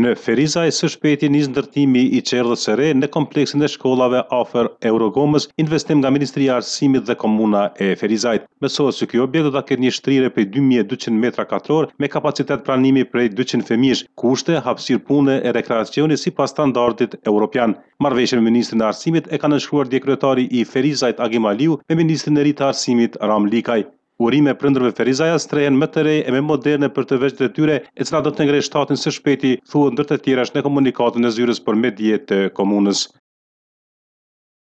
Në Ferizaj së shpeti njës ndërtimi i qerdhës së re në kompleksin e shkollave Afer Eurogomës, investim nga Ministri Arsimit dhe Komuna e Ferizajt. Mësohet së kjo objekt do të këtë një shtrire për 2200 metra katror me kapacitet pranimi prej 200 femish, kushte, hapsir pune e rekreacioni si pas standardit europian. Marveshën me Ministri në Arsimit e ka nëshkruar djekretari i Ferizajt Agimaliu me Ministri në Rita Arsimit Ram Likaj urime e prindërve Ferizaja strehen më të rej e më moderne për të veç të tyre, e cila do të ngrej shtatin së shpeti, thuën të tjera në komunikatën e zyres për medje të komunës.